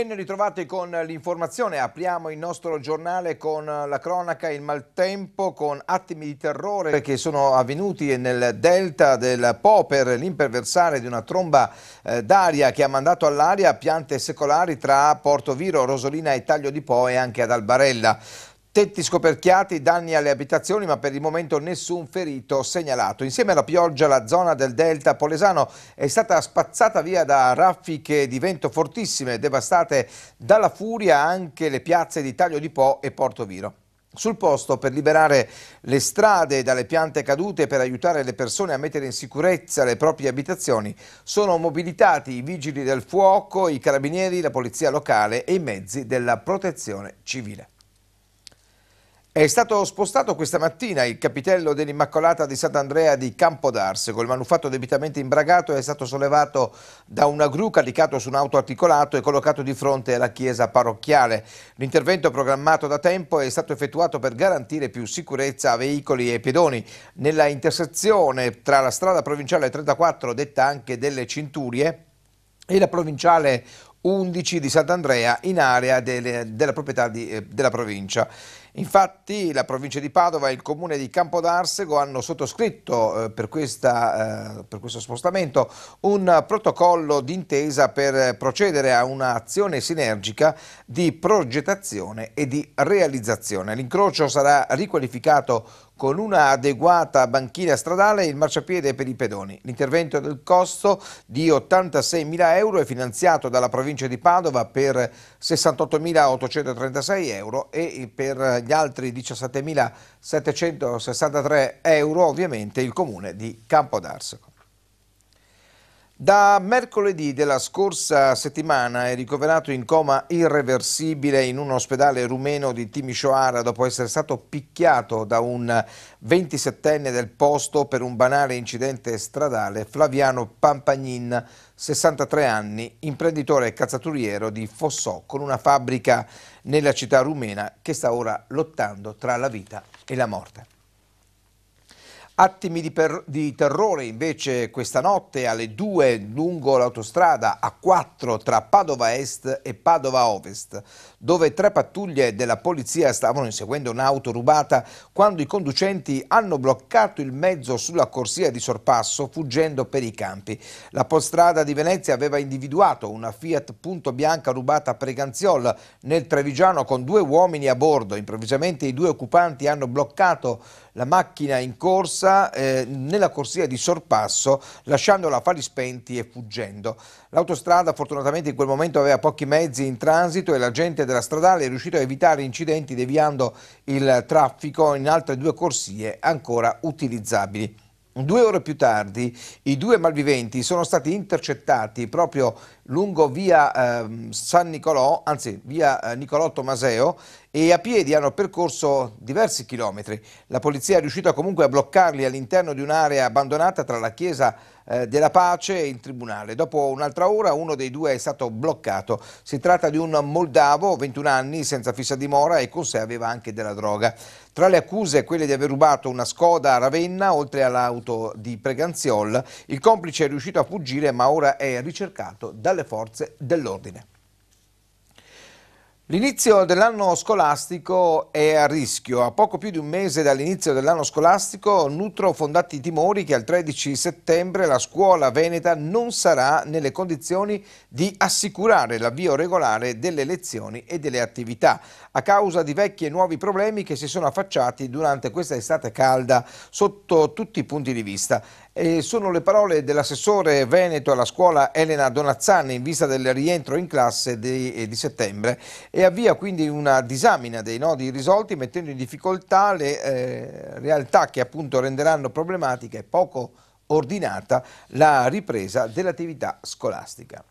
Ben ritrovati con l'informazione, apriamo il nostro giornale con la cronaca, il maltempo, con attimi di terrore che sono avvenuti nel delta del Po per l'imperversare di una tromba eh, d'aria che ha mandato all'aria piante secolari tra Porto Viro, Rosolina e Taglio di Po e anche ad Albarella. Tetti scoperchiati, danni alle abitazioni, ma per il momento nessun ferito segnalato. Insieme alla pioggia la zona del delta polesano è stata spazzata via da raffiche di vento fortissime, devastate dalla furia anche le piazze di Taglio di Po e Porto Viro. Sul posto per liberare le strade dalle piante cadute e per aiutare le persone a mettere in sicurezza le proprie abitazioni sono mobilitati i vigili del fuoco, i carabinieri, la polizia locale e i mezzi della protezione civile. È stato spostato questa mattina il capitello dell'Immacolata di Sant'Andrea di Campodarse. Col manufatto debitamente imbragato è stato sollevato da una gru caricato su un auto articolato e collocato di fronte alla chiesa parrocchiale. L'intervento programmato da tempo è stato effettuato per garantire più sicurezza a veicoli e pedoni. Nella intersezione tra la strada provinciale 34, detta anche delle Cinturie, e la provinciale 11 di Sant'Andrea in area delle, della proprietà di, eh, della provincia. Infatti la provincia di Padova e il comune di Campodarsego hanno sottoscritto eh, per, questa, eh, per, questo spostamento un protocollo d'intesa per procedere a un'azione sinergica di progettazione e di realizzazione. L'incrocio sarà riqualificato con una adeguata banchina stradale e il marciapiede per i pedoni. L'intervento del costo di 86.000 euro è finanziato dalla provincia di Padova per 68.836 euro e per gli gli altri 17.763 euro ovviamente il comune di Campodarsego. Da mercoledì della scorsa settimana è ricoverato in coma irreversibile in un ospedale rumeno di Timisoara dopo essere stato picchiato da un 27enne del posto per un banale incidente stradale, Flaviano Pampagnin, 63 anni, imprenditore e cazzaturiero di Fossò con una fabbrica nella città rumena che sta ora lottando tra la vita e la morte. Attimi di, di, terrore invece questa notte alle 2 lungo l'autostrada A4 tra Padova Est e Padova Ovest, dove tre pattuglie della polizia stavano inseguendo un'auto rubata quando i conducenti hanno bloccato il mezzo sulla corsia di sorpasso fuggendo per i campi. La postrada di Venezia aveva individuato una Fiat Punto Bianca rubata a Preganziol nel Trevigiano con due uomini a bordo. Improvvisamente i due occupanti hanno bloccato la macchina in corsa eh, nella corsia di sorpasso lasciandola a fari spenti e fuggendo. L'autostrada fortunatamente in quel momento aveva pochi mezzi in transito e l'agente della stradale è riuscito a evitare incidenti deviando il traffico in altre due corsie ancora utilizzabili. Due ore più tardi i due malviventi sono stati intercettati proprio lungo via eh, San Nicolò, anzi via eh, Nicolò Tomaseo e a piedi hanno percorso diversi chilometri. La polizia è riuscita comunque a bloccarli all'interno di un'area abbandonata tra la chiesa eh, della pace e il tribunale. Dopo un'altra ora uno dei due è stato bloccato. Si tratta di un moldavo, 21 anni, senza fissa dimora e con sé aveva anche della droga. Tra le accuse quelle di aver rubato una Skoda a Ravenna oltre all'auto di Preganziol. Il complice è riuscito a fuggire ma ora è ricercato dal le forze dell'ordine. L'inizio dell'anno scolastico è a rischio. A poco più di un mese dall'inizio dell'anno scolastico nutro fondati timori che al 13 settembre la scuola veneta non sarà nelle condizioni di assicurare l'avvio regolare delle lezioni e delle attività a causa di vecchi e nuovi problemi che si sono affacciati durante questa estate calda sotto tutti i punti di vista. E sono le parole dell'assessore Veneto alla scuola Elena Donazzani in vista del rientro in classe di, eh, di, settembre e avvia quindi una disamina dei nodi irrisolti mettendo in difficoltà le eh, realtà che appunto renderanno problematica e poco ordinata la ripresa dell'attività scolastica.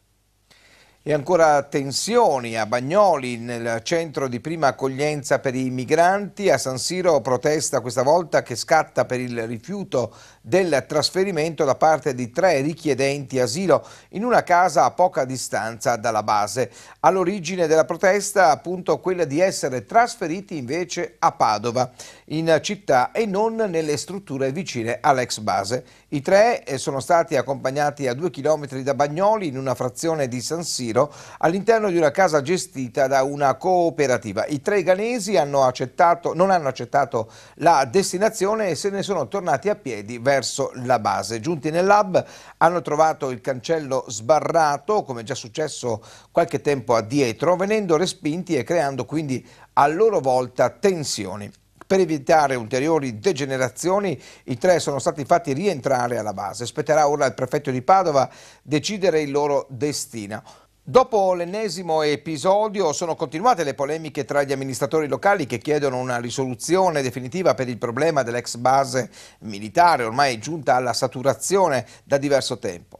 E ancora tensioni a Bagnoli nel centro di prima accoglienza per i migranti. A San Siro protesta questa volta che scatta per il rifiuto del trasferimento da parte di tre richiedenti asilo in una casa a poca distanza dalla base. All'origine della protesta appunto quella di essere trasferiti invece a Padova, in città e non nelle strutture vicine all'ex base. I tre eh, sono stati accompagnati a due chilometri da Bagnoli in una frazione di San Siro Torino all'interno di una casa gestita da una cooperativa. I tre ganesi hanno accettato, non hanno accettato la destinazione e se ne sono tornati a piedi verso la base. Giunti nel lab hanno trovato il cancello sbarrato, come già successo qualche tempo addietro, venendo respinti e creando quindi a loro volta tensioni. Per evitare ulteriori degenerazioni, i tre sono stati fatti rientrare alla base. Spetterà ora il prefetto di Padova decidere il loro destino. Dopo l'ennesimo episodio sono continuate le polemiche tra gli amministratori locali che chiedono una risoluzione definitiva per il problema dell'ex base militare ormai giunta alla saturazione da diverso tempo.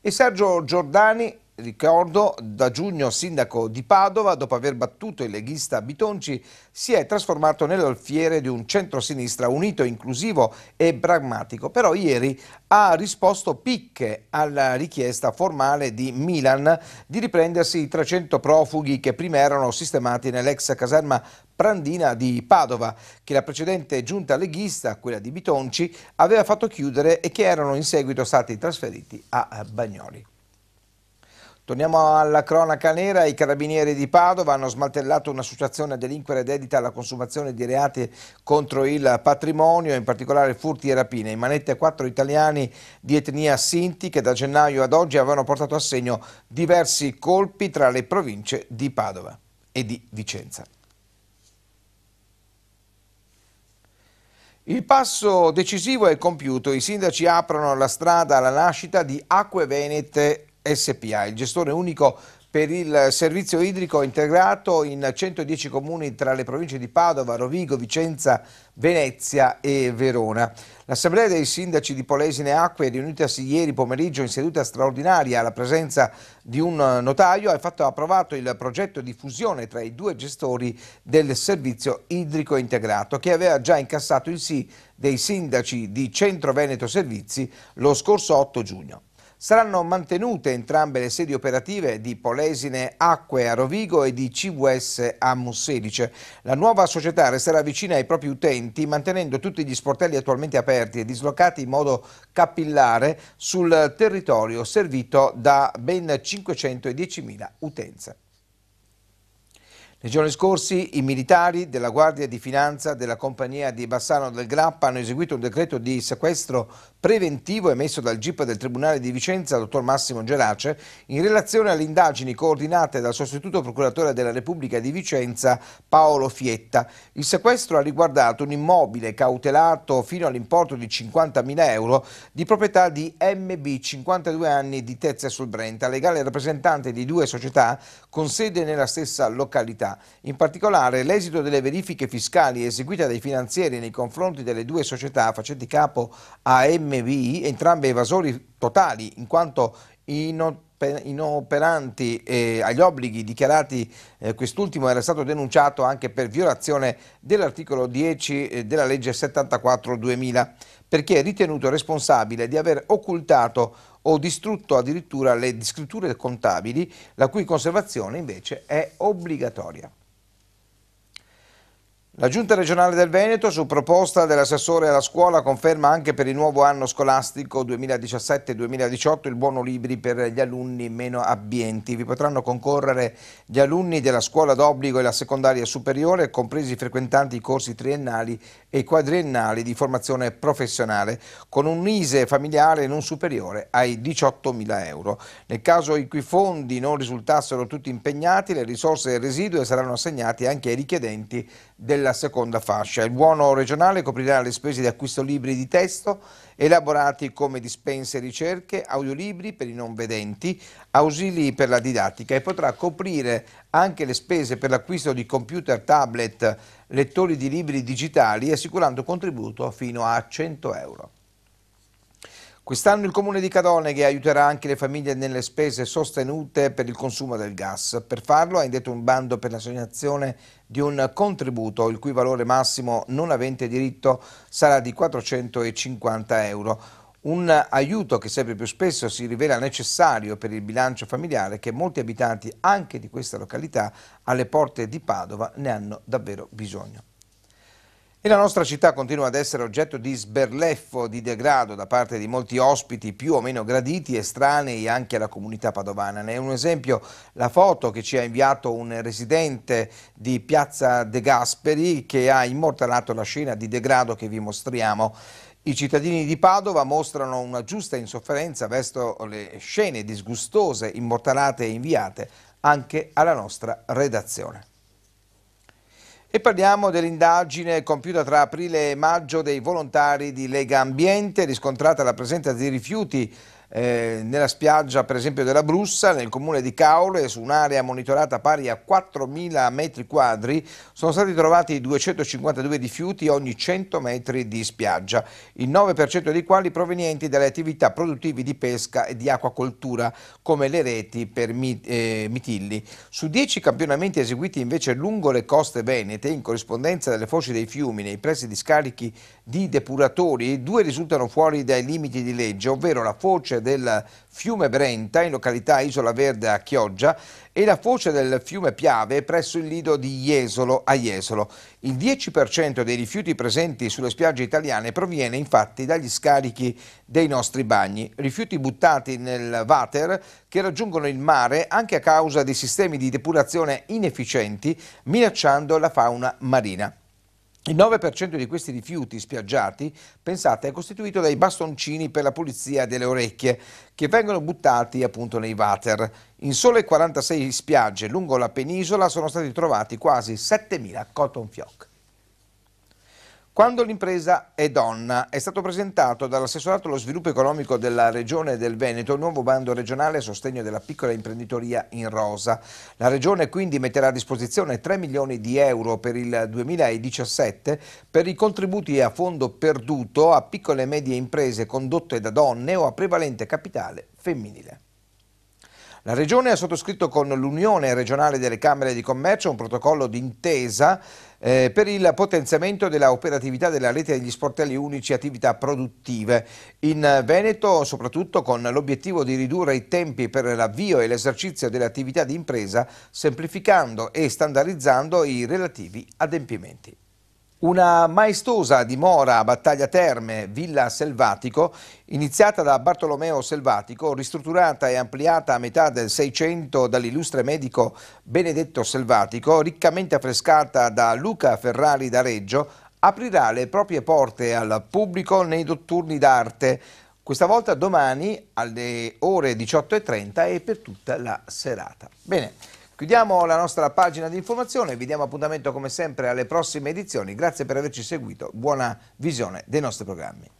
E Sergio Giordani Ricordo, da giugno sindaco di Padova, dopo aver battuto il leghista Bitonci, si è trasformato nell'alfiere di un centro-sinistra unito, inclusivo e pragmatico. Però ieri ha risposto picche alla richiesta formale di Milan di riprendersi i 300 profughi che prima erano sistemati nell'ex caserma Prandina di Padova, che la precedente giunta leghista, quella di Bitonci, aveva fatto chiudere e che erano in seguito stati trasferiti a Bagnoli. Torniamo alla cronaca nera, i carabinieri di Padova hanno smaltellato un'associazione a delinquere dedita alla consumazione di reati contro il patrimonio, in particolare furti e rapine. In manette quattro italiani di etnia Sinti che da gennaio ad oggi avevano portato a segno diversi colpi tra le province di Padova e di Vicenza. Il passo decisivo è compiuto, i sindaci aprono la strada alla nascita di Acque Venete SPA, il gestore unico per il servizio idrico integrato in 110 comuni tra le province di Padova, Rovigo, Vicenza, Venezia e Verona. L'Assemblea dei Sindaci di Polesine Acque, riunitasi ieri pomeriggio in seduta straordinaria alla presenza di un notaio, ha fatto approvato il progetto di fusione tra i due gestori del servizio idrico integrato, che aveva già incassato il sì dei sindaci di Centro Veneto Servizi lo scorso 8 giugno. Saranno mantenute entrambe le sedi operative di Polesine Acque a Rovigo e di CVS a Musselice. La nuova società resterà vicina ai propri utenti mantenendo tutti gli sportelli attualmente aperti e dislocati in modo capillare sul territorio servito da ben 510.000 utenze. Nei giorni scorsi i militari della Guardia di Finanza della compagnia di Bassano del Grappa hanno eseguito un decreto di sequestro preventivo emesso dal GIP del Tribunale di Vicenza, dottor Massimo Gerace, in relazione alle indagini coordinate dal sostituto procuratore della Repubblica di Vicenza, Paolo Fietta. Il sequestro ha riguardato un immobile cautelato fino all'importo di 50.000 euro di proprietà di MB, 52 anni, di Tezia sul Brenta, legale rappresentante di due società con sede nella stessa località. In particolare, l'esito delle verifiche fiscali eseguite dai finanzieri nei confronti delle due società facenti capo a MB MVI, entrambi evasori totali in quanto inoperanti eh, agli obblighi dichiarati, eh, quest'ultimo era stato denunciato anche per violazione dell'articolo 10 eh, della legge 74-2000 perché è ritenuto responsabile di aver occultato o distrutto addirittura le scritture contabili la cui conservazione invece è obbligatoria. La Giunta regionale del Veneto, su proposta dell'assessore alla scuola, conferma anche per il nuovo anno scolastico 2017-2018 il buono libri per gli alunni meno abbienti. Vi potranno concorrere gli alunni della scuola d'obbligo e la secondaria superiore, compresi i frequentanti i corsi triennali e quadriennali di formazione professionale, con un ISE familiare non superiore ai 18.000 euro. Nel caso i cui fondi non risultassero tutti impegnati, le risorse residue saranno assegnate anche ai richiedenti della della seconda fascia. Il buono regionale coprirà le spese di acquisto libri di testo elaborati come dispense e ricerche, audiolibri per i non vedenti, ausili per la didattica e potrà coprire anche le spese per l'acquisto di computer, tablet, lettori di libri digitali assicurando contributo fino a 100 euro. Quest'anno il comune di Cadoneghe aiuterà anche le famiglie nelle spese sostenute per il consumo del gas. Per farlo ha indetto un bando per l'assegnazione di un contributo il cui valore massimo non avente diritto sarà di 450 euro. Un aiuto che sempre più spesso si rivela necessario per il bilancio familiare che molti abitanti anche di questa località alle porte di Padova ne hanno davvero bisogno. E la nostra città continua ad essere oggetto di sberleffo, di degrado da parte di molti ospiti più o meno graditi, estranei anche alla comunità padovana. Ne è un esempio la foto che ci ha inviato un residente di Piazza De Gasperi che ha immortalato la scena di degrado che vi mostriamo. I cittadini di Padova mostrano una giusta insofferenza verso le scene disgustose immortalate e inviate anche alla nostra redazione. E parliamo dell'indagine compiuta tra aprile e maggio dei volontari di Lega Ambiente, riscontrata la presenza di rifiuti eh, nella spiaggia per esempio della Brussa, nel comune di Caule, su un'area monitorata pari a 4.000 metri quadri, sono stati trovati 252 rifiuti ogni 100 metri di spiaggia, il 9% dei quali provenienti dalle attività produttive di pesca e di acquacoltura, come le reti per eh, mitilli. Su 10 campionamenti eseguiti invece lungo le coste venete, in corrispondenza delle foci dei fiumi nei pressi di scarichi di depuratori, due risultano fuori dai limiti di legge, ovvero la foce del fiume Brenta in località Isola Verde a Chioggia e la foce del fiume Piave presso il lido di Jesolo a Jesolo. Il 10% dei rifiuti presenti sulle spiagge italiane proviene infatti dagli scarichi dei nostri bagni, rifiuti buttati nel water che raggiungono il mare anche a causa di sistemi di depurazione inefficienti minacciando la fauna marina. Il 9% di questi rifiuti spiaggiati, pensate, è costituito dai bastoncini per la pulizia delle orecchie che vengono buttati appunto nei water. In sole 46 spiagge lungo la penisola sono stati trovati quasi 7.000 cotton fioc. Quando l'impresa è donna, è stato presentato dall'assessorato allo sviluppo economico della Regione del Veneto il nuovo bando regionale a sostegno della piccola imprenditoria in rosa. La Regione quindi metterà a disposizione 3 milioni di euro per il 2017 per i contributi a fondo perduto a piccole e medie imprese condotte da donne o a prevalente capitale femminile. La Regione ha sottoscritto con l'Unione regionale delle Camere di Commercio un protocollo d'intesa eh, per il potenziamento della operatività della rete degli sportelli unici attività produttive. In Veneto soprattutto con l'obiettivo di ridurre i tempi per l'avvio e l'esercizio delle attività di impresa semplificando e standardizzando i relativi adempimenti. Una maestosa dimora a Battaglia Terme, Villa Selvatico, iniziata da Bartolomeo Selvatico, ristrutturata e ampliata a metà del Seicento dall'illustre medico Benedetto Selvatico, riccamente affrescata da Luca Ferrari da Reggio, aprirà le proprie porte al pubblico nei notturni d'arte, questa volta domani alle ore 18.30 e per tutta la serata. Bene. Chiudiamo la nostra pagina di informazione, vi diamo appuntamento come sempre alle prossime edizioni, grazie per averci seguito, buona visione dei nostri programmi.